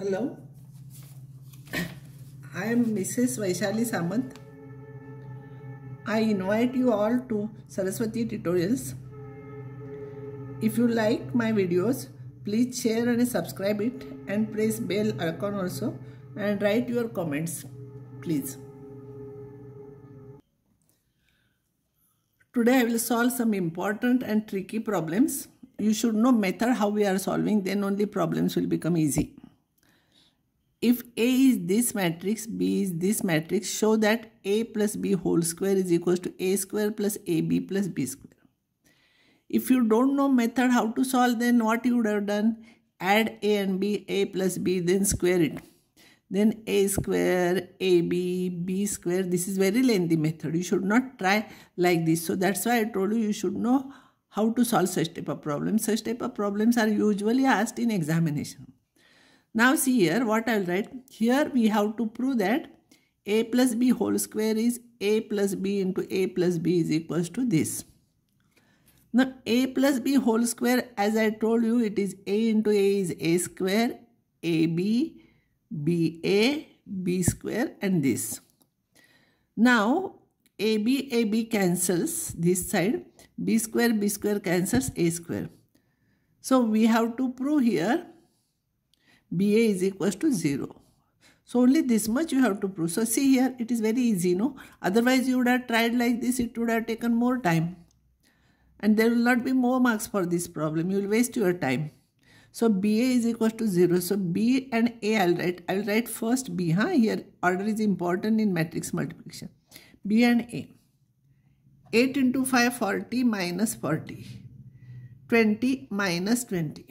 Hello, I am Mrs. Vaishali Samant. I invite you all to Saraswati tutorials. If you like my videos, please share and subscribe it and press bell icon also and write your comments please. Today I will solve some important and tricky problems. You should know method how we are solving then only problems will become easy if A is this matrix, B is this matrix, show that A plus B whole square is equal to A square plus AB plus B square. If you don't know method how to solve, then what you would have done? Add A and B, A plus B, then square it. Then A square, AB, B square. This is very lengthy method. You should not try like this. So that's why I told you you should know how to solve such type of problems. Such type of problems are usually asked in examination. Now see here what I will write. Here we have to prove that a plus b whole square is a plus b into a plus b is equals to this. Now a plus b whole square as I told you it is a into a is a square, ab, ba, b square and this. Now ab, ab cancels this side, b square, b square cancels a square. So we have to prove here BA is equals to 0. So only this much you have to prove. So see here, it is very easy, no? Otherwise you would have tried like this, it would have taken more time. And there will not be more marks for this problem. You will waste your time. So BA is equals to 0. So B and A I'll write. I'll write first B. Huh? Here order is important in matrix multiplication. B and A. 8 into 5, 40 minus 40. 20 minus 20.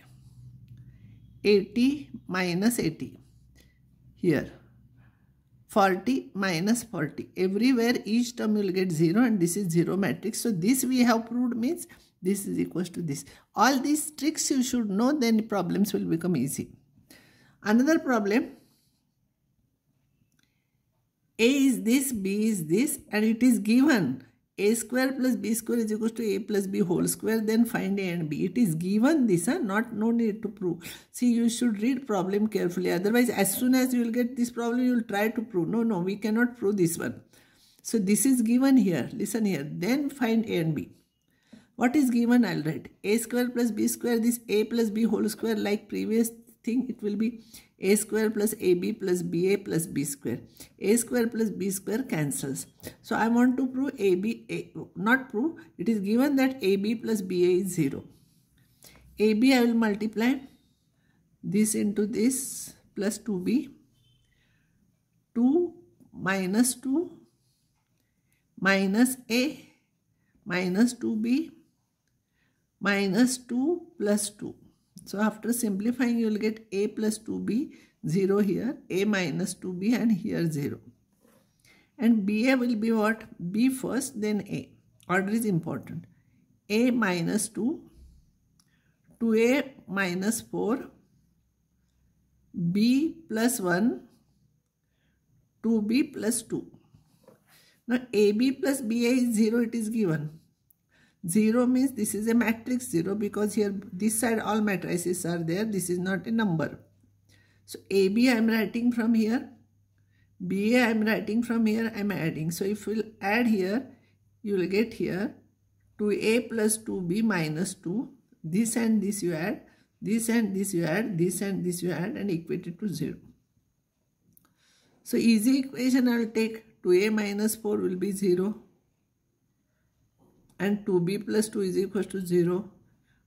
80 minus 80 here 40 minus 40 everywhere each term will get 0 and this is 0 matrix so this we have proved means this is equals to this all these tricks you should know then problems will become easy another problem a is this b is this and it is given a square plus b square is equal to a plus b whole square then find a and b it is given this huh? not no need to prove see you should read problem carefully otherwise as soon as you will get this problem you will try to prove no no we cannot prove this one so this is given here listen here then find a and b what is given i'll write a square plus b square this a plus b whole square like previous thing it will be a square plus ab plus ba plus b square a square plus b square cancels so i want to prove ab a, not prove it is given that ab plus ba is 0 ab i will multiply this into this plus 2b 2 minus 2 minus a minus 2b minus 2 plus 2 so after simplifying you will get a plus 2b 0 here, a minus 2b and here 0. And ba will be what? b first then a. Order is important. a minus 2, 2a minus 4, b plus 1, 2b plus 2. Now ab plus ba is 0 it is given. 0 means this is a matrix 0 because here this side all matrices are there. This is not a number. So AB I am writing from here. BA I am writing from here. I am adding. So if we we'll add here, you will get here 2A plus 2B minus 2. This and this you add. This and this you add. This and this you add and equate it to 0. So easy equation I will take 2A minus 4 will be 0 and 2b plus 2 is equal to 0.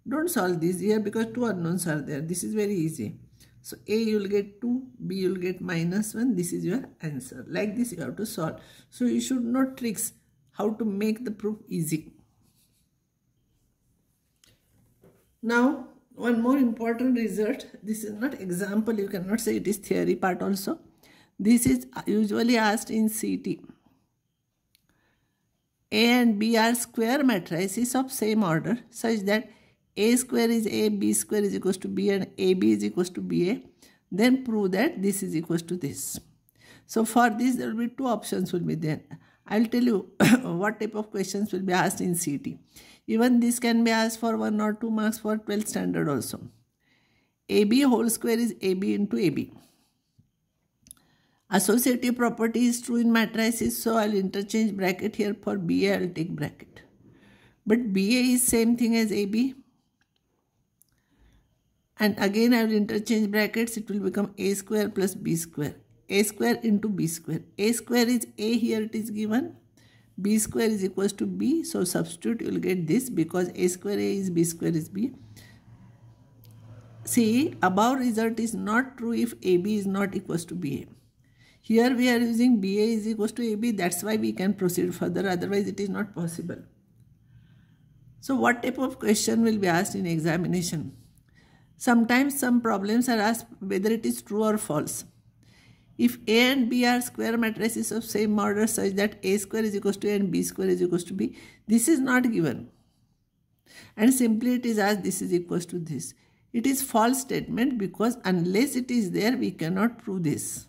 Don't solve this here because two unknowns are there. This is very easy. So A you will get 2, B you will get minus 1. This is your answer. Like this you have to solve. So you should know tricks how to make the proof easy. Now one more important result. This is not example. You cannot say it is theory part also. This is usually asked in CT. A and B are square matrices of same order such that A square is A, B square is equals to B and AB is equals to BA. Then prove that this is equals to this. So for this there will be two options will be there. I will tell you what type of questions will be asked in CT. Even this can be asked for 1 or 2 marks for 12th standard also. AB whole square is AB into AB. Associative property is true in matrices, so I'll interchange bracket here for BA, I'll take bracket. But BA is same thing as AB. And again, I will interchange brackets. It will become A square plus B square. A square into B square. A square is A here it is given. B square is equals to B. So substitute you will get this because A square A is B square is B. See, above result is not true if AB is not equals to BA. Here we are using BA is equals to AB. That's why we can proceed further. Otherwise, it is not possible. So what type of question will be asked in examination? Sometimes some problems are asked whether it is true or false. If A and B are square matrices of same order such that A square is equals to A and B square is equals to B, this is not given. And simply it is asked this is equals to this. It is false statement because unless it is there, we cannot prove this.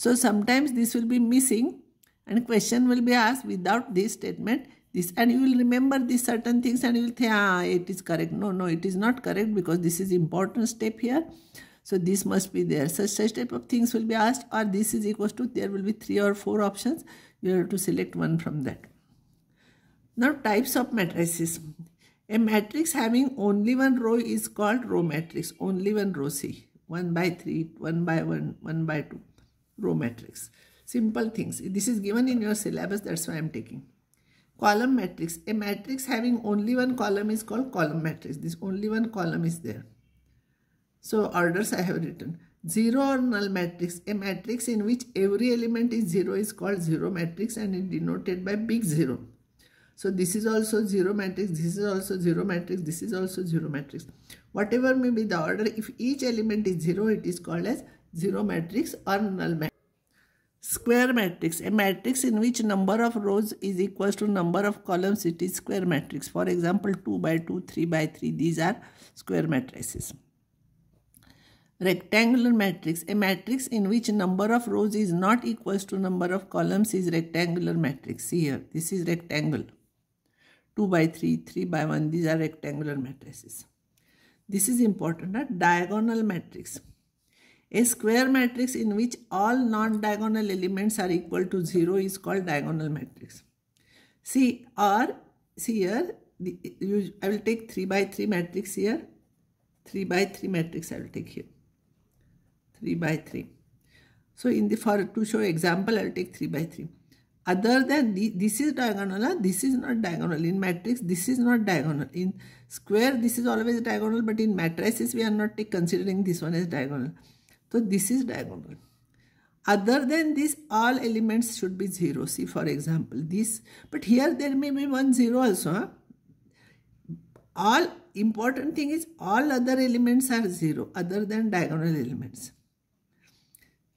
So sometimes this will be missing and question will be asked without this statement. This and you will remember these certain things and you will think, ah, it is correct. No, no, it is not correct because this is important step here. So this must be there. Such, such type of things will be asked or this is equals to there will be three or four options. You have to select one from that. Now types of matrices. A matrix having only one row is called row matrix. Only one row C. 1 by 3, 1 by 1, 1 by 2 row matrix. Simple things. This is given in your syllabus. That's why I'm taking. Column matrix. A matrix having only one column is called column matrix. This only one column is there. So orders I have written. Zero or null matrix. A matrix in which every element is zero is called zero matrix and is denoted by big zero. So this is also zero matrix, this is also zero matrix, this is also zero matrix. Whatever may be the order, if each element is zero, it is called as 0 matrix or null matrix. Square matrix, a matrix in which number of rows is equal to number of columns, it is square matrix. For example, 2 by 2, 3 by 3, these are square matrices. Rectangular matrix, a matrix in which number of rows is not equal to number of columns is rectangular matrix. See Here, this is rectangle. 2 by 3, 3 by 1, these are rectangular matrices. This is important, a diagonal matrix a square matrix in which all non-diagonal elements are equal to 0 is called diagonal matrix. See, or see here, the, you, I will take 3 by 3 matrix here. 3 by 3 matrix I will take here. 3 by 3. So in the for to show example, I will take 3 by 3. Other than the, this is diagonal, ah, this is not diagonal. In matrix, this is not diagonal. In square, this is always diagonal, but in matrices, we are not considering this one as diagonal. So this is diagonal. Other than this, all elements should be 0. See, for example, this. But here there may be one zero also. Huh? All important thing is all other elements are 0 other than diagonal elements.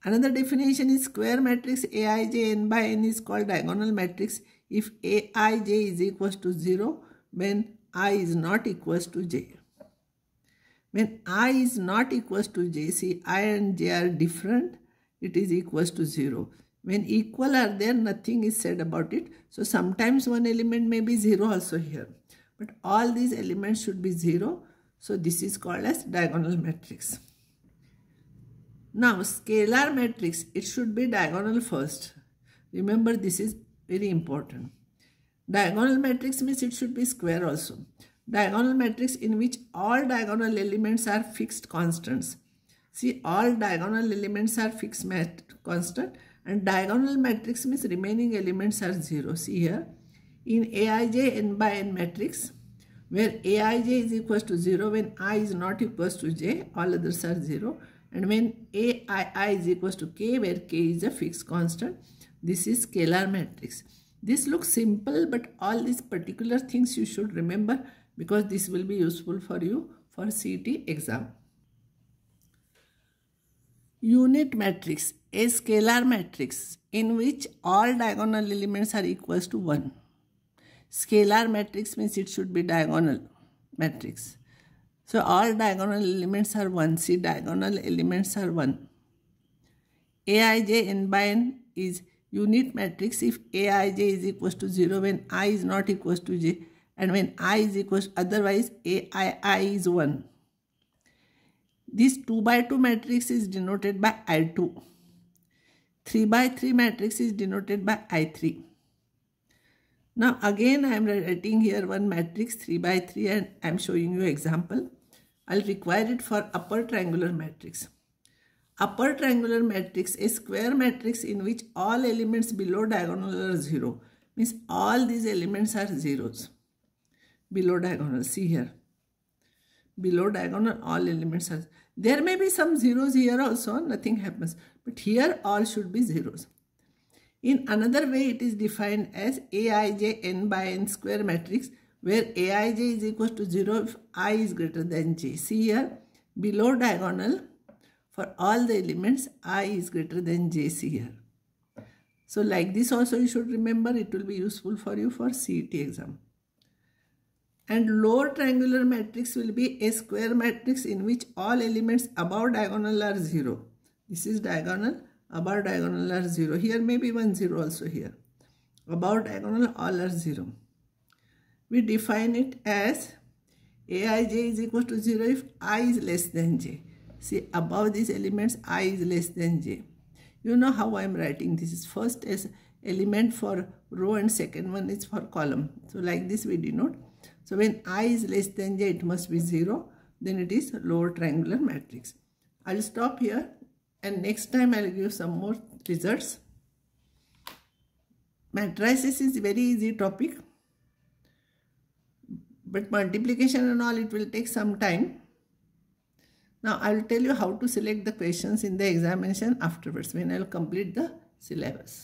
Another definition is square matrix Aij n by n is called diagonal matrix if Aij is equal to 0 when i is not equal to j. When i is not equals to jc, i and j are different, it is equals to 0. When equal are there, nothing is said about it. So sometimes one element may be 0 also here. But all these elements should be 0. So this is called as diagonal matrix. Now scalar matrix, it should be diagonal first. Remember this is very important. Diagonal matrix means it should be square also diagonal matrix in which all diagonal elements are fixed constants. See, all diagonal elements are fixed constant and diagonal matrix means remaining elements are 0. See here, in Aij n by n matrix, where Aij is equal to 0, when i is not equal to j, all others are 0. And when Aii is equal to k, where k is a fixed constant, this is scalar matrix. This looks simple, but all these particular things you should remember because this will be useful for you for CT exam. Unit matrix, a scalar matrix in which all diagonal elements are equals to 1. Scalar matrix means it should be diagonal matrix. So all diagonal elements are 1. See diagonal elements are 1. Aij n by n is unit matrix if Aij is equals to 0 when i is not equals to j and when i is equals otherwise aii is 1 this 2 by 2 matrix is denoted by i2 3 by 3 matrix is denoted by i3 now again i am writing here one matrix 3 by 3 and i am showing you example i'll require it for upper triangular matrix upper triangular matrix a square matrix in which all elements below diagonal are 0 means all these elements are zeros below diagonal. See here. Below diagonal, all elements are. There may be some zeros here also, nothing happens. But here, all should be zeros. In another way, it is defined as Aij n by n square matrix, where Aij is equal to 0 if i is greater than j. See here, below diagonal, for all the elements, i is greater than j. See here. So like this also you should remember, it will be useful for you for CET exam and lower triangular matrix will be a square matrix in which all elements above diagonal are 0. This is diagonal, above diagonal are 0. Here may be one 0 also here. Above diagonal all are 0. We define it as aij is equal to 0 if i is less than j. See above these elements i is less than j. You know how I am writing this is first as element for row and second one is for column. So like this we denote so when i is less than j, it must be 0. Then it is lower triangular matrix. I'll stop here and next time I'll give some more results. Matrices is very easy topic. But multiplication and all, it will take some time. Now I will tell you how to select the questions in the examination afterwards when I will complete the syllabus.